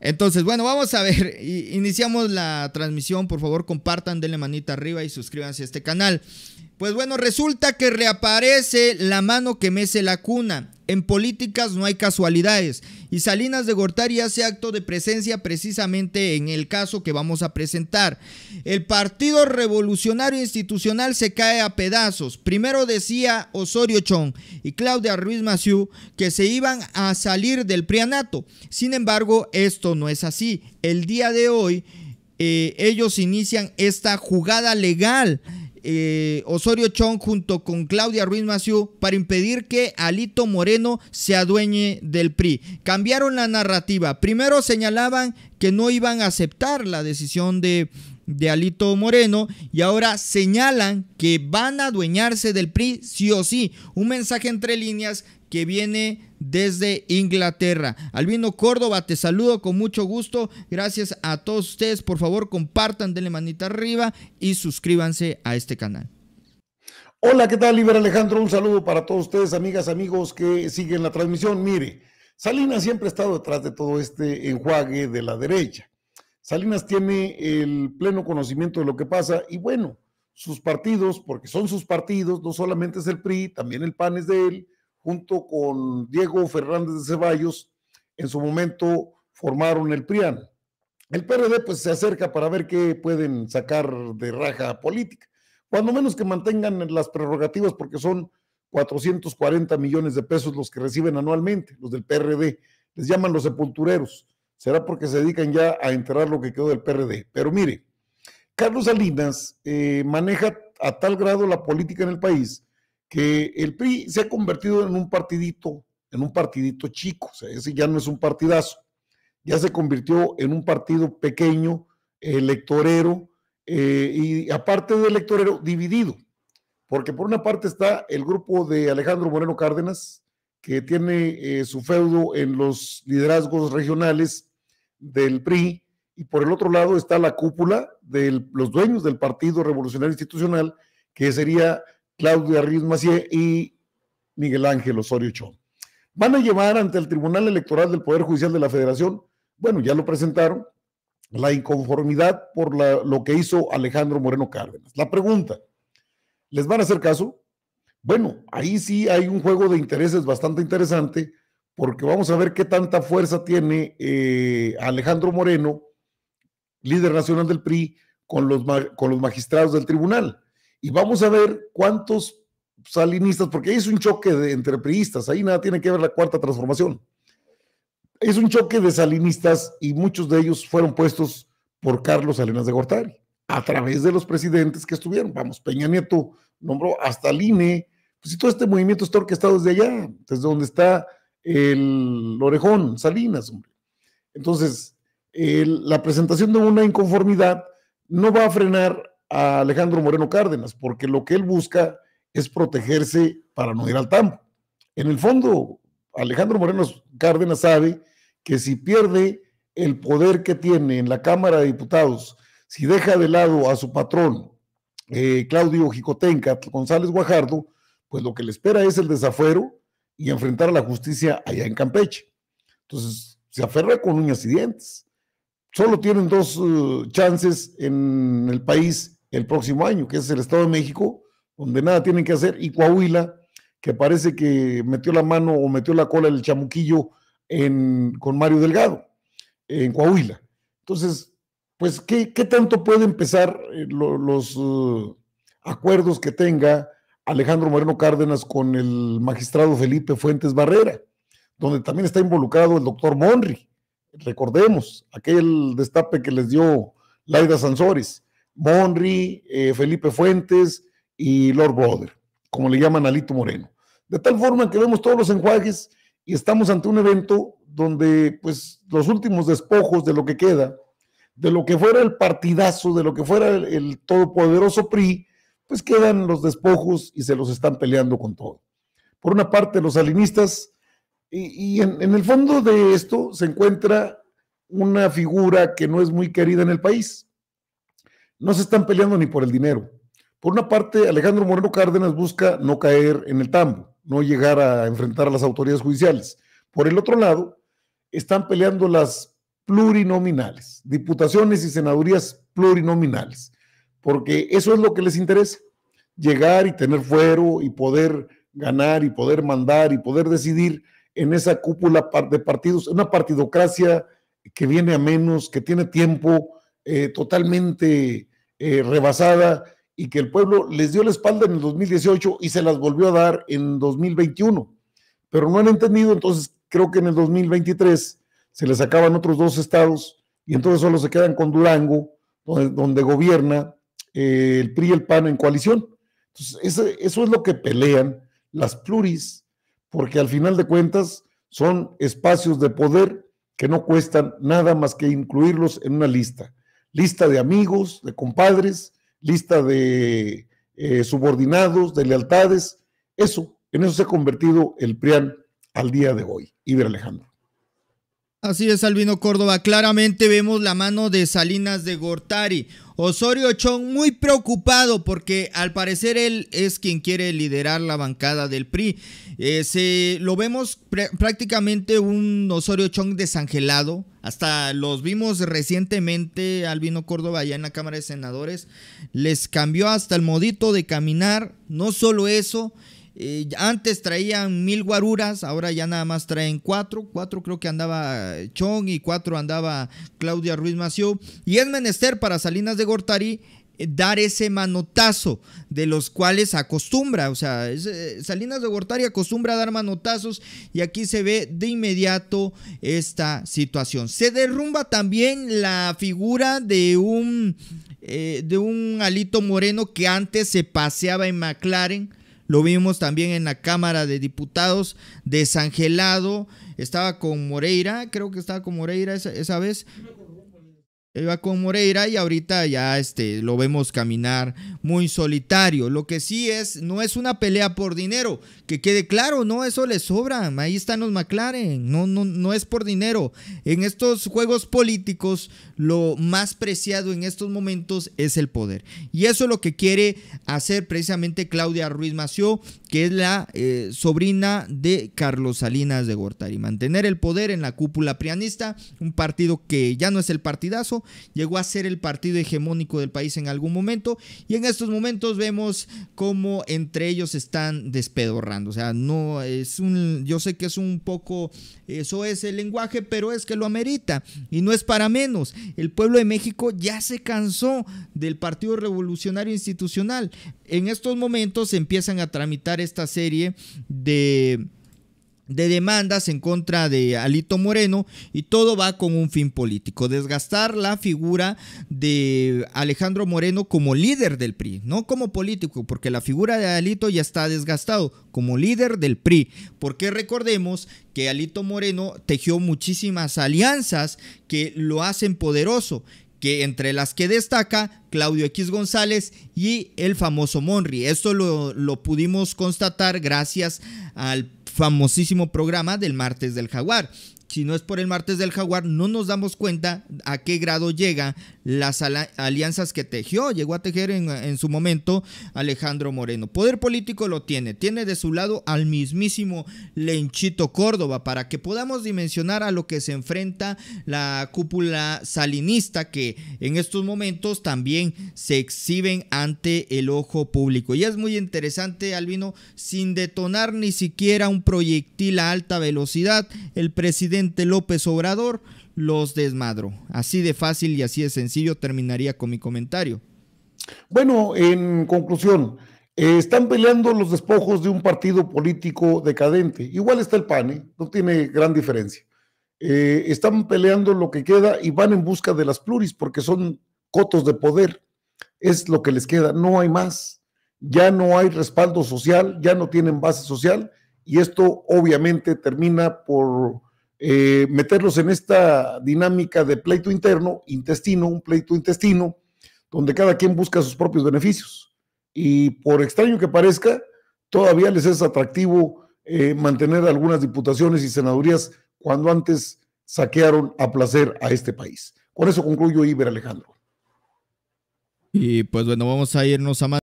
Entonces, bueno, vamos a ver. Iniciamos la transmisión. Por favor, compartan, denle manita arriba y suscríbanse a este canal. Pues bueno, resulta que reaparece la mano que mece la cuna. En políticas no hay casualidades y Salinas de Gortari hace acto de presencia precisamente en el caso que vamos a presentar. El Partido Revolucionario Institucional se cae a pedazos. Primero decía Osorio Chong y Claudia Ruiz Maciú que se iban a salir del prianato. Sin embargo, esto no es así. El día de hoy eh, ellos inician esta jugada legal eh, Osorio Chong junto con Claudia Ruiz Maciú para impedir que Alito Moreno se adueñe del PRI. Cambiaron la narrativa. Primero señalaban que no iban a aceptar la decisión de de Alito Moreno y ahora señalan que van a adueñarse del PRI sí o sí. Un mensaje entre líneas que viene desde Inglaterra. Albino Córdoba, te saludo con mucho gusto. Gracias a todos ustedes. Por favor, compartan, denle manita arriba y suscríbanse a este canal. Hola, ¿qué tal, Iber Alejandro? Un saludo para todos ustedes, amigas, amigos que siguen la transmisión. Mire, Salinas siempre ha estado detrás de todo este enjuague de la derecha. Salinas tiene el pleno conocimiento de lo que pasa y bueno, sus partidos, porque son sus partidos, no solamente es el PRI, también el PAN es de él, junto con Diego Fernández de Ceballos, en su momento formaron el PRIAN. El PRD pues se acerca para ver qué pueden sacar de raja política, cuando menos que mantengan las prerrogativas porque son 440 millones de pesos los que reciben anualmente, los del PRD, les llaman los sepultureros será porque se dedican ya a enterar lo que quedó del PRD. Pero mire, Carlos Salinas eh, maneja a tal grado la política en el país que el PRI se ha convertido en un partidito, en un partidito chico, o sea, ese ya no es un partidazo, ya se convirtió en un partido pequeño, electorero, eh, y aparte de electorero, dividido, porque por una parte está el grupo de Alejandro Moreno Cárdenas, que tiene eh, su feudo en los liderazgos regionales del PRI y por el otro lado está la cúpula de los dueños del Partido Revolucionario Institucional, que sería Claudia Ruiz Macié y Miguel Ángel Osorio Chón. Van a llevar ante el Tribunal Electoral del Poder Judicial de la Federación, bueno, ya lo presentaron, la inconformidad por lo que hizo Alejandro Moreno Cárdenas. La pregunta, ¿les van a hacer caso? Bueno, ahí sí hay un juego de intereses bastante interesante porque vamos a ver qué tanta fuerza tiene eh, Alejandro Moreno, líder nacional del PRI, con los, con los magistrados del tribunal. Y vamos a ver cuántos salinistas, porque ahí es un choque de, entre priistas, ahí nada tiene que ver la cuarta transformación. Es un choque de salinistas y muchos de ellos fueron puestos por Carlos Salinas de Gortari, a través de los presidentes que estuvieron. Vamos, Peña Nieto nombró hasta el INE, pues si todo este movimiento está orquestado desde allá, desde donde está el orejón, Salinas, hombre. Entonces, la presentación de una inconformidad no va a frenar a Alejandro Moreno Cárdenas, porque lo que él busca es protegerse para no ir al tambo. En el fondo, Alejandro Moreno Cárdenas sabe que si pierde el poder que tiene en la Cámara de Diputados, si deja de lado a su patrón, eh, Claudio Jicotenca, González Guajardo, pues lo que le espera es el desafuero y enfrentar a la justicia allá en Campeche. Entonces, se aferra con uñas y dientes. Solo tienen dos eh, chances en el país el próximo año, que es el Estado de México, donde nada tienen que hacer, y Coahuila, que parece que metió la mano o metió la cola el chamuquillo con Mario Delgado, en Coahuila. Entonces, pues, ¿qué, tanto puede empezar eh, los eh, acuerdos que tenga Alejandro Moreno Cárdenas con el magistrado Felipe Fuentes Barrera, donde también está involucrado el doctor Monri. Recordemos aquel destape que les dio Laida Sansores, Monri, eh, Felipe Fuentes y Lord Brother, como le llaman a Lito Moreno. De tal forma que vemos todos los enjuagues y estamos ante un evento donde pues los últimos despojos de lo que queda, de lo que fuera el partidazo, de lo que fuera el, el todopoderoso PRI, pues quedan los despojos y se los están peleando con todo. Por una parte, los salinistas, y, en, en el fondo de esto se encuentra una figura que no es muy querida en el país. No se están peleando ni por el dinero. Por una parte, Alejandro Moreno Cárdenas busca no caer en el tambo, no llegar a enfrentar a las autoridades judiciales. Por el otro lado, están peleando las plurinominales, diputaciones y senadurías plurinominales porque eso es lo que les interesa, llegar y tener fuero y poder ganar y poder mandar y poder decidir en esa cúpula de partidos, una partidocracia que viene a menos, que tiene tiempo eh, totalmente eh, rebasada y que el pueblo les dio la espalda en el 2018 y se las volvió a dar en 2021. Pero no han entendido, entonces creo que en el 2023 se les acaban otros dos estados y entonces solo se quedan con Durango, donde gobierna eh, el PRI y el PAN en coalición. Entonces, eso es lo que pelean las pluris, porque al final de cuentas son espacios de poder que no cuestan nada más que incluirlos en una lista. Lista de amigos, de compadres, lista de eh, subordinados, de lealtades. Eso, en eso se ha convertido el PRIAN al día de hoy. Iber Alejandro. Así es, Albino Córdoba. Claramente vemos la mano de Salinas de Gortari. Osorio Chong muy preocupado porque al parecer él es quien quiere liderar la bancada del PRI. Eh, se, lo vemos prácticamente un Osorio Chong desangelado. Hasta los vimos recientemente, Albino Córdoba, allá en la Cámara de Senadores. Les cambió hasta el modito de caminar. No solo eso, eh, antes traían mil guaruras, ahora ya nada más traen cuatro. Cuatro creo que andaba Chong y cuatro andaba Claudia Ruiz Mació. Y es menester para Salinas de Gortari eh, dar ese manotazo de los cuales acostumbra, o sea, eh, Salinas de Gortari acostumbra a dar manotazos y aquí se ve de inmediato esta situación. Se derrumba también la figura de un, de un Alito Moreno que antes se paseaba en McLaren lo vimos también en la Cámara de Diputados, de desangelado. Estaba con Moreira, creo que estaba con Moreira esa, esa vez. Iba con Moreira y ahorita ya este, lo vemos caminar muy solitario. Lo que sí es, no es una pelea por dinero. Que quede claro, no, eso le sobra. Ahí están los McLaren. No, no, no es por dinero. En estos juegos políticos, lo más preciado en estos momentos es el poder. Y eso es lo que quiere hacer precisamente Claudia Ruiz Mació, que es la eh, sobrina de Carlos Salinas de Gortari. Mantener el poder en la cúpula prianista, un partido que ya no es el partidazo, llegó a ser el partido hegemónico del país en algún momento. Y en estos momentos vemos cómo entre ellos están despedorrando. O sea, no es un. Yo sé que es un poco. Eso es el lenguaje, pero es que lo amerita. Y no es para menos. El pueblo de México ya se cansó del Partido Revolucionario Institucional. En estos momentos se empiezan a tramitar esta serie de de demandas en contra de Alito Moreno y todo va con un fin político, desgastar la figura de Alejandro Moreno como líder del PRI, no como político, porque la figura de Alito ya está desgastado como líder del PRI, porque recordemos que Alito Moreno tejió muchísimas alianzas que lo hacen poderoso, que entre las que destaca Claudio X González y el famoso Monri. Esto lo, lo pudimos constatar gracias al famosísimo programa del martes del jaguar si no es por el martes del jaguar, no nos damos cuenta a qué grado llega las alianzas que tejió, llegó a tejer en, su momento Alejandro Moreno. Poder político lo tiene, tiene de su lado al mismísimo Lenchito Córdoba, para que podamos dimensionar a lo que se enfrenta la cúpula salinista, que en estos momentos también se exhiben ante el ojo público. Y es muy interesante, Albino, sin detonar ni siquiera un proyectil a alta velocidad, el presidente López Obrador los desmadró. Así de fácil y así de sencillo terminaría con mi comentario. Bueno, en conclusión, eh, están peleando los despojos de un partido político decadente. Igual está el PAN, ¿eh? no tiene gran diferencia. Eh, están peleando lo que queda y van en busca de las pluris porque son cotos de poder. Es lo que les queda, no hay más. Ya no hay respaldo social, ya no tienen base social y esto obviamente termina por eh, meterlos en esta dinámica de pleito interno, intestino, un pleito intestino, donde cada quien busca sus propios beneficios. Y por extraño que parezca, todavía les es atractivo eh, mantener algunas diputaciones y senadurías cuando antes saquearon a placer a este país. Con eso concluyo, Iber Alejandro. Y pues bueno, vamos a irnos a más.